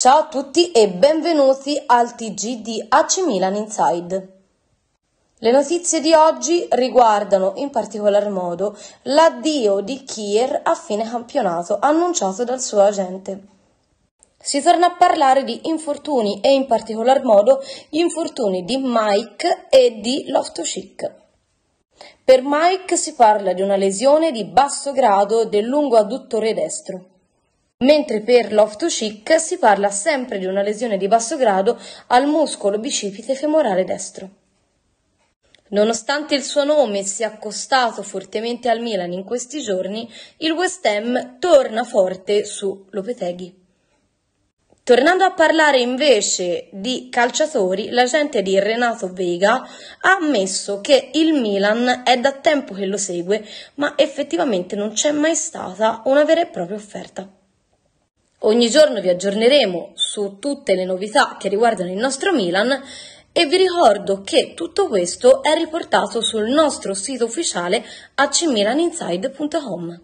Ciao a tutti e benvenuti al TG di AC Milan Inside. Le notizie di oggi riguardano in particolar modo l'addio di Kier a fine campionato annunciato dal suo agente. Si torna a parlare di infortuni e in particolar modo gli infortuni di Mike e di loftus Per Mike si parla di una lesione di basso grado del lungo adduttore destro mentre per l'off-to-chic si parla sempre di una lesione di basso grado al muscolo bicipite femorale destro. Nonostante il suo nome sia accostato fortemente al Milan in questi giorni, il West Ham torna forte su Lopeteghi. Tornando a parlare invece di calciatori, l'agente di Renato Vega ha ammesso che il Milan è da tempo che lo segue, ma effettivamente non c'è mai stata una vera e propria offerta. Ogni giorno vi aggiorneremo su tutte le novità che riguardano il nostro Milan e vi ricordo che tutto questo è riportato sul nostro sito ufficiale acmilaninside.com.